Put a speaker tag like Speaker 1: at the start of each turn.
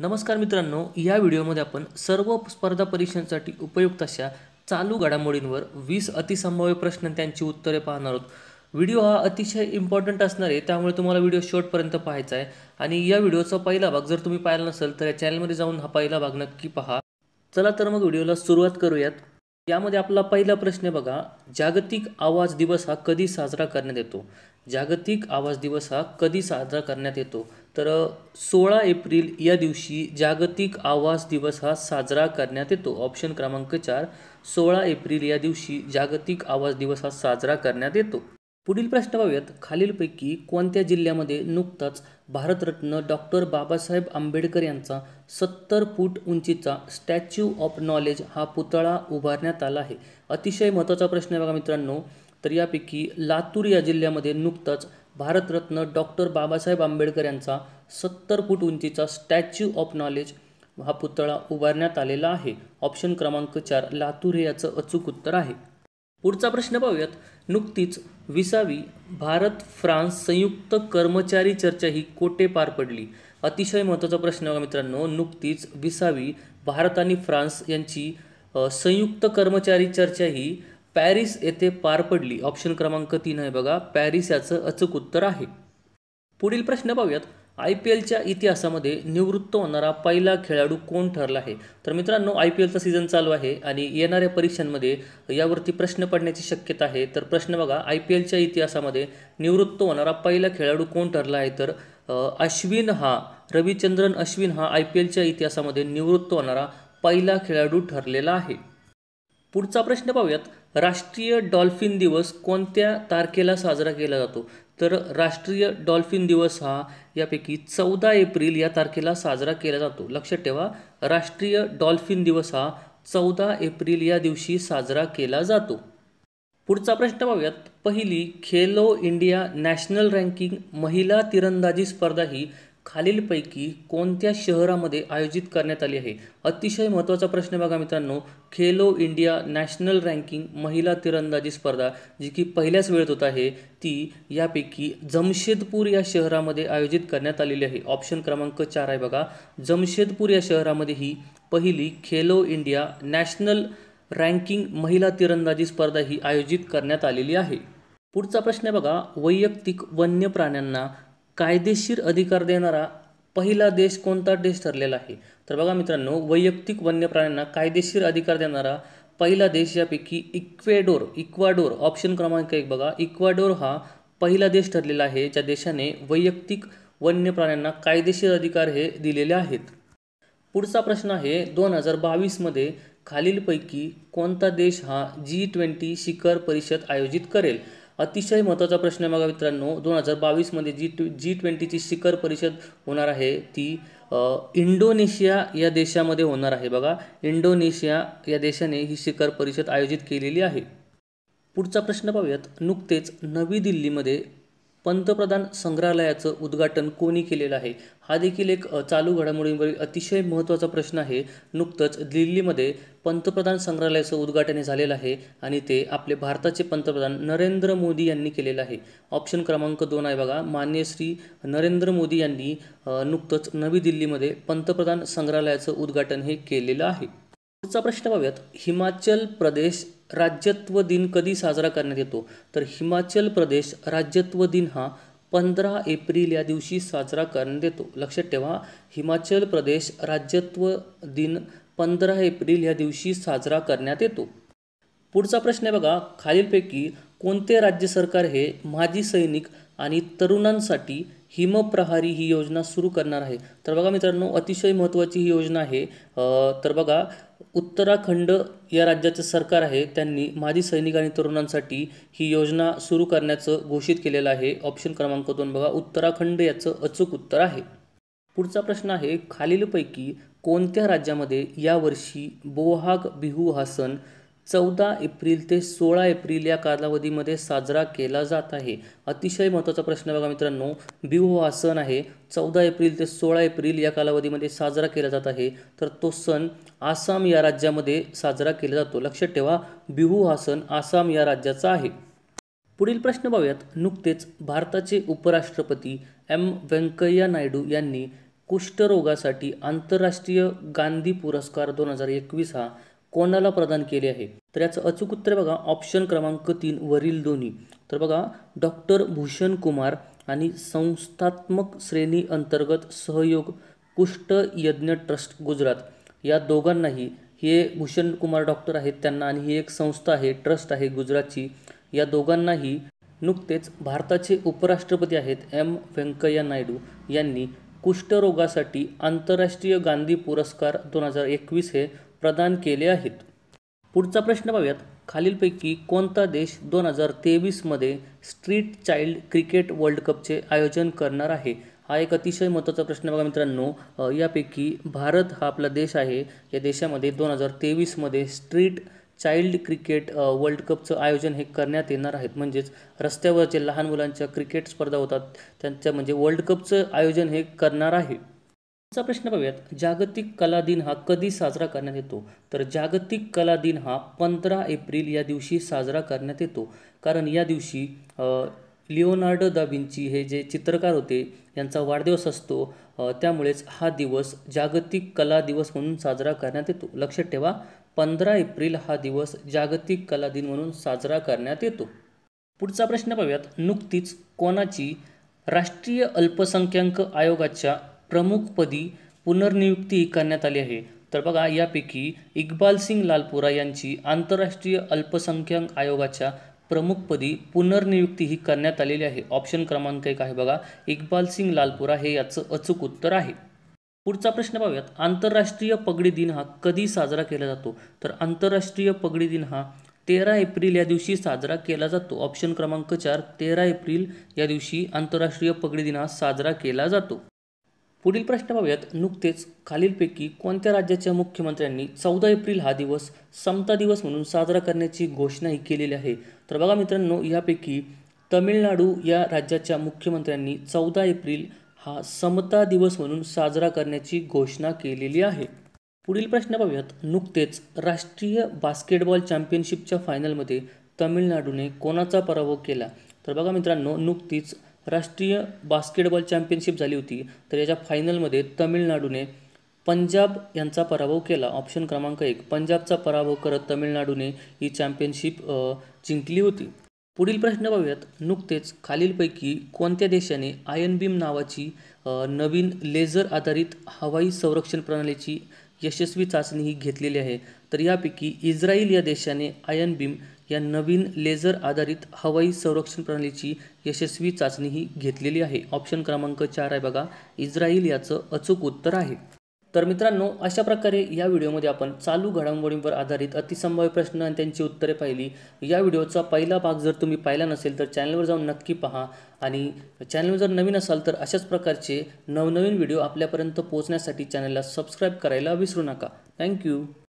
Speaker 1: नमस्कार मित्रांनो या व्हिडिओमध्ये आपण सर्व स्पर्धा परीक्षांसाठी उपयुक्त अशा चालू घडामोडींवर वीस अतिसंभाव्य प्रश्न त्यांची उत्तरे पाहणार आहोत व्हिडिओ हा अतिशय इम्पॉर्टंट असणार आहे त्यामुळे तुम्हाला व्हिडिओ शॉर्टपर्यंत पाहायचा आहे आणि या व्हिडिओचा पहिला भाग जर तुम्ही पाहिला नसेल तर या चॅनलमध्ये जाऊन हा पहिला भाग नक्की पहा चला तर मग व्हिडिओला सुरुवात करूयात यामध्ये आपला पहिला प्रश्न बघा जागतिक आवाज दिवस हा कधी साजरा करण्यात येतो जागतिक आवाज दिवस हा कधी साजरा करण्यात येतो तर सोळा एप्रिल या दिवशी जागतिक आवाज दिवस हा साजरा करण्यात येतो ऑप्शन क्रमांक चार सोळा एप्रिल या दिवशी जागतिक आवाज दिवस हा साजरा करण्यात येतो पुढील प्रश्न पाहूयात खालीलपैकी कोणत्या जिल्ह्यामध्ये नुकताच भारतरत्न डॉक्टर बाबासाहेब आंबेडकर यांचा सत्तर फूट उंचीचा स्टॅच्यू ऑफ नॉलेज हा पुतळा उभारण्यात आला आहे अतिशय महत्त्वाचा प्रश्न आहे बघा मित्रांनो तर यापैकी लातूर या जिल्ह्यामध्ये नुकताच भारतरत्न डॉक्टर बाबासाहेब आंबेडकर यांचा सत्तर फूट उंचीचा स्टॅच्यू ऑफ नॉलेज हा पुतळा उभारण्यात आलेला आहे ऑप्शन क्रमांक चार लातूर हे याचं अचूक उत्तर आहे पुढचा प्रश्न पाहूयात नुकतीच विसावी भारत फ्रान्स संयुक्त कर्मचारी चर्चा ही कोटे पार पडली अतिशय महत्त्वाचा प्रश्न मित्रांनो नुकतीच विसावी भारत आणि फ्रान्स यांची संयुक्त कर्मचारी चर्चा ही पॅरिस येथे पार पडली ऑप्शन क्रमांक तीन आहे बघा पॅरिस याचं अचूक उत्तर आहे पुढील प्रश्न पाहूयात आय पी एलच्या इतिहासामध्ये निवृत्त होणारा पहिला खेळाडू कोण ठरला आहे तर मित्रांनो आय पी एलचा सीझन चालू आहे आणि येणाऱ्या परीक्षांमध्ये यावरती प्रश्न पडण्याची शक्यता आहे तर प्रश्न बघा आय पी एलच्या इतिहासामध्ये निवृत्त होणारा पहिला खेळाडू कोण ठरला आहे तर अश्विन हा रविचंद्रन अश्विन हा आय पी एलच्या इतिहासामध्ये निवृत्त होणारा पहिला खेळाडू ठरलेला आहे पुढचा प्रश्न पाहूयात राष्ट्रीय डॉल्फिन दिवस कोणत्या तारखेला साजरा केला जातो तर राष्ट्रीय डॉल्फिन दिवस हा यापैकी चौदा एप्रिल या तारखेला साजरा केला जातो लक्षात ठेवा राष्ट्रीय डॉल्फिन दिवस हा चौदा एप्रिल या दिवशी साजरा केला जातो पुढचा प्रश्न पाहूयात पहिली खेलो इंडिया नॅशनल रँकिंग महिला तिरंदाजी स्पर्धा ही खालीलपैकी कोणत्या शहरामध्ये आयोजित करण्यात आली आहे अतिशय महत्त्वाचा प्रश्न बघा मित्रांनो खेलो इंडिया नॅशनल रँकिंग महिला तिरंदाजी स्पर्धा जी की पहिल्याच वेळेत होत आहे ती यापैकी जमशेदपूर या शहरामध्ये आयोजित करण्यात आलेली आहे ऑप्शन क्रमांक चार आहे बघा जमशेदपूर या शहरामध्ये ही पहिली खेलो इंडिया नॅशनल रँकिंग महिला तिरंदाजी स्पर्धा ही आयोजित करण्यात आलेली आहे पुढचा प्रश्न बघा वैयक्तिक वन्य प्राण्यांना कायदेशीर अधिकार देणारा पहिला देश कोणता देश ठरलेला आहे तर बघा मित्रांनो वैयक्तिक वन्य प्राण्यांना कायदेशीर अधिकार देणारा पहिला देश यापैकी इक्वेडोर इक्वाडोर ऑप्शन क्रमांक एक बघा इक्वाडोर हा पहिला देश ठरलेला आहे ज्या देशाने वैयक्तिक वन्य प्राण्यांना कायदेशीर अधिकार हे दिलेले आहेत पुढचा प्रश्न आहे दोन हजार बावीसमध्ये खालीलपैकी कोणता देश हा जी ट्वेंटी शिखर परिषद आयोजित करेल अतिशय महत्त्वाचा प्रश्न आहे बघा मित्रांनो दोन हजार बावीसमध्ये जी ट्वे जी ट्वेंटीची शिखर परिषद होणार आहे ती इंडोनेशिया या देशामध्ये होणार आहे बघा इंडोनेशिया या देशाने ही शिखर परिषद आयोजित केलेली आहे पुढचा प्रश्न पाहूयात नुकतेच नवी दिल्लीमध्ये पंतप्रधान संग्रहालयाचं उद्घाटन कोणी केलेलं आहे हा देखील एक चालू घडामोडींवरील अतिशय महत्त्वाचा प्रश्न आहे नुकतंच दिल्लीमध्ये पंतप्रधान संग्रहालयाचं उद्घाटन झालेलं आहे आणि ते आपले भारताचे पंतप्रधान नरेंद्र मोदी यांनी केलेलं आहे ऑप्शन क्रमांक दोन आहे बघा मान्य श्री नरेंद्र मोदी यांनी नुकतंच नवी दिल्लीमध्ये पंतप्रधान संग्रहालयाचं उद्घाटन हे केलेलं आहे पुढचा प्रश्न पाहूयात हिमाचल प्रदेश राज्यत्व दिन कधी साजरा करण्यात येतो तर हिमाचल प्रदेश राज्यत्व दिन हा पंधरा एप्रिल या दिवशी साजरा करण्यात येतो लक्षात ठेवा हिमाचल प्रदेश राज्यत्व दिन पंधरा एप्रिल या दिवशी साजरा करण्यात येतो पुढचा प्रश्न आहे बघा खालीलपैकी कोणते राज्य सरकार हे माजी सैनिक आणि तरुणांसाठी हिमप्रहारी ही योजना सुरू करणार आहे तर बघा मित्रांनो अतिशय महत्त्वाची ही योजना आहे तर बघा उत्तराखंड या राज्याचं सरकार आहे त्यांनी माजी सैनिक आणि तरुणांसाठी ही योजना सुरू करण्याचं घोषित केलेलं आहे ऑप्शन क्रमांक दोन बघा उत्तराखंड याचं अचूक उत्तर आहे पुढचा प्रश्न आहे खालीलपैकी कोणत्या राज्यामध्ये यावर्षी बोहाग बिहू हा सण चौदा एप्रिल ते सोळा एप्रिल या कालावधीमध्ये साजरा केला जात आहे अतिशय महत्त्वाचा प्रश्न बघा मित्रांनो बिहू हा सण आहे चौदा एप्रिल ते सोळा एप्रिल या कालावधीमध्ये साजरा केला जात आहे तर तो सण आसाम या राज्यामध्ये साजरा केला जातो लक्षात ठेवा बिहू हा सण आसाम या राज्याचा आहे पुढील प्रश्न पाहूयात नुकतेच भारताचे उपराष्ट्रपती एम व्यंकय्या नायडू यांनी कुष्ठरोगासाठी आंतरराष्ट्रीय गांधी पुरस्कार दोन हजार एकवीस हा कोणाला प्रदान केले आहे तर याचं अचूक उत्तर बघा ऑप्शन क्रमांक तीन वरील दोन्ही तर बघा डॉक्टर भूषण कुमार आणि संस्थात्मक श्रेणी अंतर्गत सहयोग कुष्ठ यज्ञ ट्रस्ट गुजरात या दोघांनाही हे भूषण कुमार डॉक्टर आहेत त्यांना आणि ही एक संस्था आहे ट्रस्ट आहे गुजरातची या दोघांनाही नुकतेच भारताचे उपराष्ट्रपती आहेत एम व्यंकय्या नायडू यांनी कुष्ठरोगासाठी आंतरराष्ट्रीय गांधी पुरस्कार दोन हजार एकवीस हे प्रदान केले आहेत पुढचा प्रश्न पाहूयात खालीलपैकी कोणता देश दोन हजार तेवीसमध्ये स्ट्रीट चाइल्ड क्रिकेट वर्ल्ड कपचे आयोजन करणार आहे हा एक अतिशय महत्त्वाचा प्रश्न बघा मित्रांनो यापैकी भारत हा आपला देश आहे या देशामध्ये दोन हजार तेवीसमध्ये स्ट्रीट चाइल्ड क्रिकेट वर्ल्ड कपचं आयोजन हे करण्यात येणार आहेत म्हणजेच रस्त्यावर जे लहान मुलांच्या क्रिकेट स्पर्धा होतात त्यांच्या म्हणजे वर्ल्ड कपचं आयोजन हे करणार आहे पुढचा प्रश्न पाहूयात जागतिक कला दिन हा कधी साजरा करण्यात येतो तर जागतिक कला दिन हा पंधरा एप्रिल या दिवशी साजरा करण्यात येतो कारण या दिवशी लिओनार्डो दा विंची हे जे चित्रकार होते यांचा वाढदिवस असतो त्यामुळेच हा दिवस जागतिक कला दिवस म्हणून साजरा करण्यात येतो लक्षात ठेवा पंधरा एप्रिल हा दिवस जागतिक कला दिन म्हणून साजरा करण्यात येतो पुढचा प्रश्न पाहूयात नुकतीच कोणाची राष्ट्रीय अल्पसंख्याक आयोगाच्या प्रमुखपदी पुनर्नियुक्ती करण्यात आली आहे तर बघा यापैकी इक्बाल सिंग लालपुरा यांची आंतरराष्ट्रीय अल्पसंख्याक आयोगाच्या प्रमुखपदी पुनर्नियुक्ती ही करण्यात आलेली आहे ऑप्शन क्रमांक एक आहे बघा इक्बाल सिंग लालपुरा हे याचं अचूक उत्तर आहे पुढचा प्रश्न पाहूयात आंतरराष्ट्रीय पगडी दिन हा कधी साजरा केला जातो तर आंतरराष्ट्रीय पगडी दिन हा तेरा एप्रिल या दिवशी साजरा केला जातो ऑप्शन क्रमांक चार तेरा एप्रिल या दिवशी आंतरराष्ट्रीय पगडी दिन हा साजरा केला जातो पुढील प्रश्न पाहूयात नुकतेच खालीलपैकी कोणत्या राज्याच्या मुख्यमंत्र्यांनी चौदा एप्रिल हा दिवस समता दिवस म्हणून साजरा करण्याची घोषणाही केलेली आहे तर बघा मित्रांनो यापैकी तमिळनाडू या राज्याच्या मुख्यमंत्र्यांनी चौदा एप्रिल हा समता दिवस म्हणून साजरा करण्याची घोषणा केलेली आहे पुढील प्रश्न पाहूयात नुकतेच राष्ट्रीय बास्केटबॉल चॅम्पियनशिपच्या फायनलमध्ये तमिळनाडूने कोणाचा पराभव केला तर बघा मित्रांनो नुकतीच राष्ट्रीय बास्केटबॉल चॅम्पियनशिप झाली होती तर याच्या फायनलमध्ये तमिळनाडूने पंजाब यांचा पराभव केला ऑप्शन क्रमांक एक पंजाबचा पराभव करत तमिळनाडूने ही चॅम्पियनशिप जिंकली होती पुढील प्रश्न पाहूयात नुकतेच खालीलपैकी कोणत्या देशाने आयन बीम नावाची नवीन लेझर आधारित हवाई संरक्षण प्रणालीची यशस्वी चाचणीही घेतलेली आहे तर यापैकी इस्रायल या देशाने आयन बीम या नवीन लेझर आधारित हवाई संरक्षण प्रणालीची यशस्वी चाचणीही घेतलेली आहे ऑप्शन क्रमांक चार आहे बघा इस्रायल याचं अचूक उत्तर आहे तर मित्रांनो अशा प्रकारे या व्हिडिओमध्ये आपण चालू घडामोडींवर आधारित अतिसंभाव्य प्रश्न आणि त्यांची उत्तरे पाहिली या व्हिडिओचा पहिला भाग जर तुम्ही पाहिला नसेल तर चॅनलवर जाऊन नक्की पहा आणि चॅनलवर जर नवीन असाल तर अशाच प्रकारचे नवनवीन व्हिडिओ आपल्यापर्यंत पोहोचण्यासाठी चॅनलला सबस्क्राईब करायला विसरू नका थँक्यू